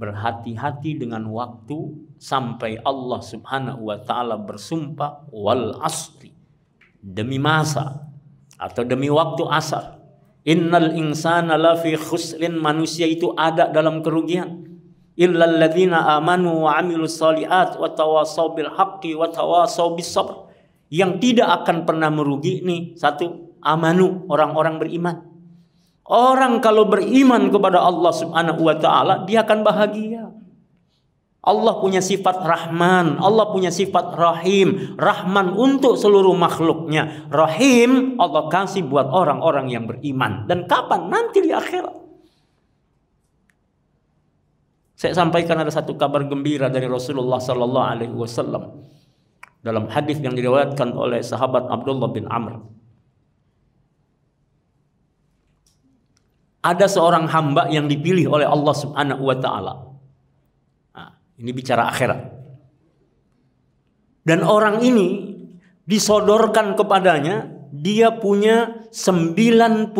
berhati-hati dengan waktu sampai Allah Subhanahu wa taala bersumpah wal asri demi masa atau demi waktu asar innal insana lafi khusrin manusia itu ada dalam kerugian illal ladzina amanu wa amilus shaliat wa tawasaw bil haqqi wa tawasaw bis sabr yang tidak akan pernah merugi nih satu amanu orang-orang beriman Orang kalau beriman kepada Allah Subhanahu wa taala, dia akan bahagia. Allah punya sifat Rahman, Allah punya sifat Rahim. Rahman untuk seluruh makhluknya. Rahim Allah kasih buat orang-orang yang beriman. Dan kapan? Nanti di akhirat. Saya sampaikan ada satu kabar gembira dari Rasulullah Sallallahu Alaihi Wasallam dalam hadis yang diriwayatkan oleh sahabat Abdullah bin Amr. ada seorang hamba yang dipilih oleh Allah Subhanahu wa taala. Nah, ini bicara akhirat. Dan orang ini disodorkan kepadanya dia punya 99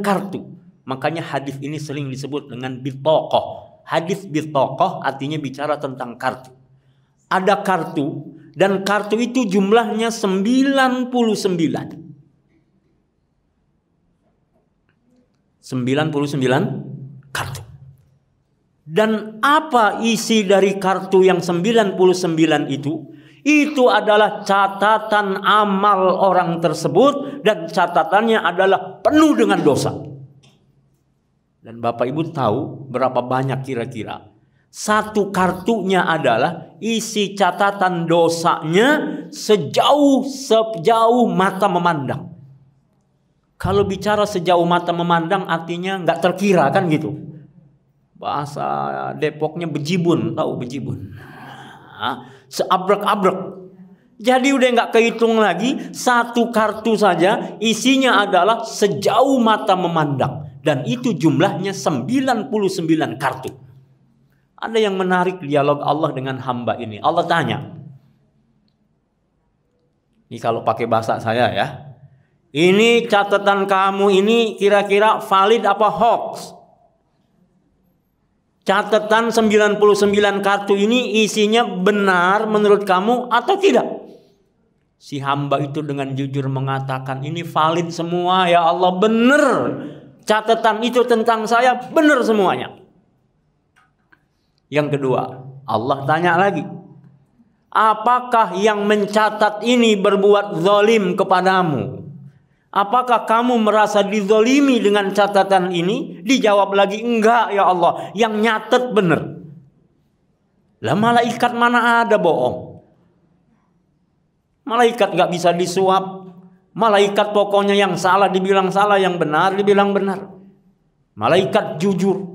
kartu. Makanya hadis ini sering disebut dengan bitokoh. Hadis bitokoh artinya bicara tentang kartu. Ada kartu dan kartu itu jumlahnya 99. 99 kartu. Dan apa isi dari kartu yang 99 itu? Itu adalah catatan amal orang tersebut dan catatannya adalah penuh dengan dosa. Dan Bapak Ibu tahu berapa banyak kira-kira? Satu kartunya adalah isi catatan dosanya sejauh sejauh mata memandang. Kalau bicara sejauh mata memandang artinya nggak terkira kan gitu. Bahasa Depoknya bejibun, tahu bejibun. Nah, Seabrek-abrek. Jadi udah nggak kehitung lagi satu kartu saja isinya adalah sejauh mata memandang dan itu jumlahnya 99 kartu. Ada yang menarik dialog Allah dengan hamba ini. Allah tanya. Ini kalau pakai bahasa saya ya. Ini catatan kamu ini kira-kira valid apa hoax? Catatan 99 kartu ini isinya benar menurut kamu atau tidak? Si hamba itu dengan jujur mengatakan ini valid semua ya Allah benar. Catatan itu tentang saya benar semuanya. Yang kedua, Allah tanya lagi. Apakah yang mencatat ini berbuat zalim kepadamu? Apakah kamu merasa dizolimi dengan catatan ini? Dijawab lagi, enggak ya Allah. Yang nyatet benar. Lah malaikat mana ada bohong? Malaikat gak bisa disuap. Malaikat pokoknya yang salah dibilang salah, yang benar dibilang benar. Malaikat jujur.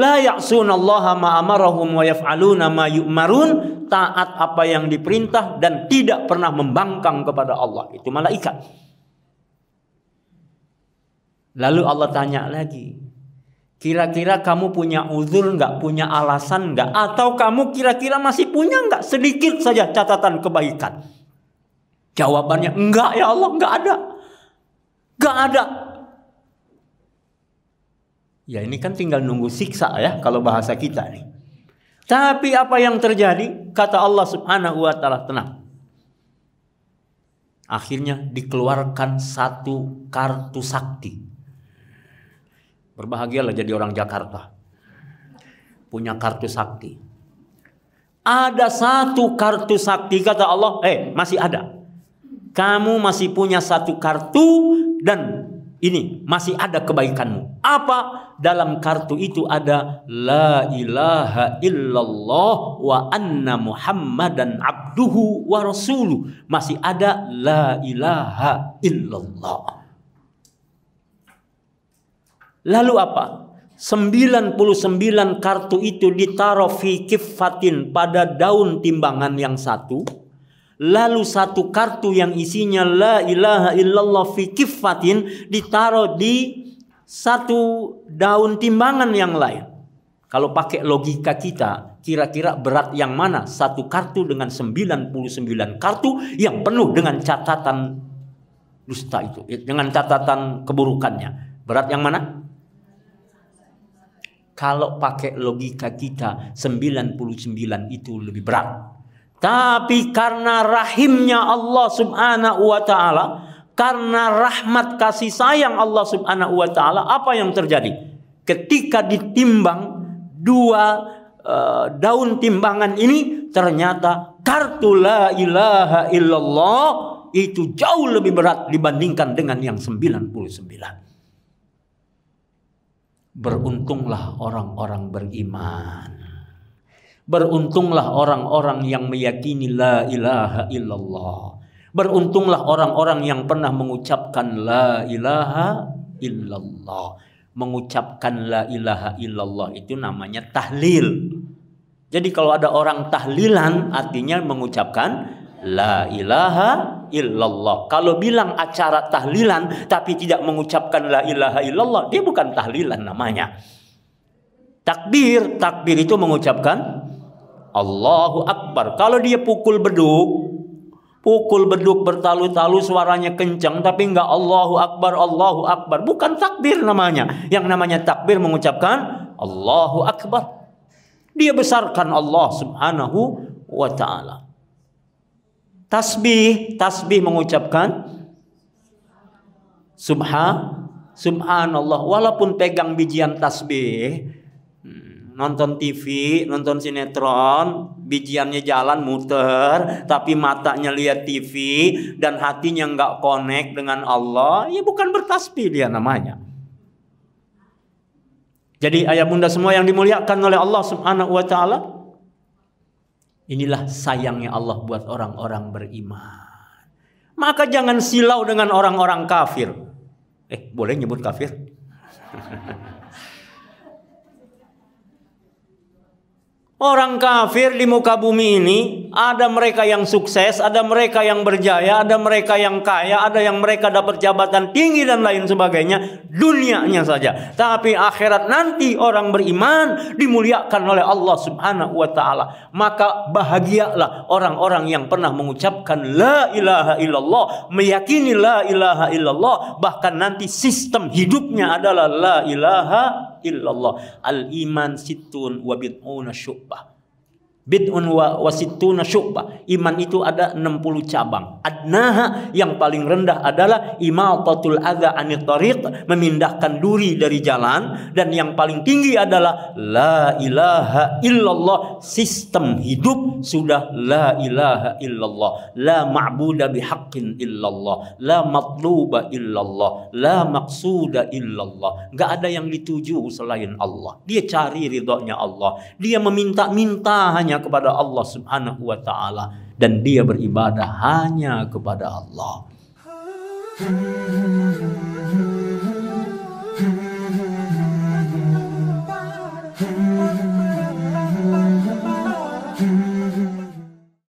La ya'sunallaha ma'amarahum wa yaf'aluna ma yu'marun. Taat apa yang diperintah dan tidak pernah membangkang kepada Allah. Itu malaikat. Lalu Allah tanya lagi, kira-kira kamu punya uzur nggak, punya alasan nggak, atau kamu kira-kira masih punya nggak sedikit saja catatan kebaikan? Jawabannya enggak ya Allah, enggak ada. Enggak ada. Ya ini kan tinggal nunggu siksa ya kalau bahasa kita nih. Tapi apa yang terjadi? Kata Allah Subhanahu wa taala, tenang. Akhirnya dikeluarkan satu kartu sakti Berbahagialah hmm. jadi orang Jakarta. Punya kartu sakti. Ada satu kartu sakti kata Allah, eh hey, masih ada. Kamu masih punya satu kartu dan ini masih ada kebaikanmu. Apa dalam kartu itu ada la ilaha illallah wa anna muhammadan abduhu wa rasuluh. Masih ada la ilaha illallah. Lalu apa? 99 kartu itu ditaruh fi kifatin pada daun timbangan yang satu. Lalu satu kartu yang isinya la ilaha illallah fi kifatin ditaruh di satu daun timbangan yang lain. Kalau pakai logika kita, kira-kira berat yang mana? Satu kartu dengan 99 kartu yang penuh dengan catatan dusta itu, dengan catatan keburukannya. Berat yang mana? Kalau pakai logika kita 99 itu lebih berat. Tapi karena rahimnya Allah subhanahu wa ta'ala. Karena rahmat kasih sayang Allah subhanahu wa ta'ala. Apa yang terjadi? Ketika ditimbang dua uh, daun timbangan ini. Ternyata kartu la ilaha illallah itu jauh lebih berat dibandingkan dengan yang 99. Beruntunglah orang-orang beriman. Beruntunglah orang-orang yang meyakini la ilaha illallah. Beruntunglah orang-orang yang pernah mengucapkan la ilaha illallah. Mengucapkan la ilaha illallah itu namanya tahlil. Jadi kalau ada orang tahlilan artinya mengucapkan la ilaha illallah. Kalau bilang acara tahlilan tapi tidak mengucapkan la ilaha illallah, dia bukan tahlilan namanya. Takbir, takbir itu mengucapkan Allahu Akbar. Kalau dia pukul beduk, pukul beduk bertalu-talu suaranya kencang tapi enggak Allahu Akbar, Allahu Akbar. Bukan takbir namanya. Yang namanya takbir mengucapkan Allahu Akbar. Dia besarkan Allah Subhanahu wa taala. Tasbih, tasbih mengucapkan Subha, subhanallah. Walaupun pegang bijian tasbih, hmm, nonton TV, nonton sinetron, bijiannya jalan muter, tapi matanya lihat TV dan hatinya nggak connect dengan Allah, ya bukan bertasbih dia namanya. Jadi ayah bunda semua yang dimuliakan oleh Allah Subhanahu wa taala, Inilah sayangnya Allah buat orang-orang beriman. Maka jangan silau dengan orang-orang kafir. Eh, boleh nyebut kafir? Orang kafir di muka bumi ini ada mereka yang sukses, ada mereka yang berjaya, ada mereka yang kaya, ada yang mereka dapat jabatan tinggi dan lain sebagainya, dunianya saja. Tapi akhirat nanti orang beriman dimuliakan oleh Allah Subhanahu wa taala. Maka bahagialah orang-orang yang pernah mengucapkan la ilaha illallah, meyakini la ilaha illallah, bahkan nanti sistem hidupnya adalah la ilaha illallah. Al iman situn wa bid'una syubbah. Bid'un wa wasittuna syu'bah. Iman itu ada 60 cabang. Adnaha yang paling rendah adalah imatatul adza anit tariq, memindahkan duri dari jalan dan yang paling tinggi adalah la ilaha illallah, sistem hidup sudah la ilaha illallah, la ma'buda bihaqqin illallah, la matluba illallah, la maqsuda illallah. Enggak ada yang dituju selain Allah. Dia cari ridhonya Allah. Dia meminta-minta hanya hanya kepada Allah Subhanahu wa taala dan dia beribadah hanya kepada Allah.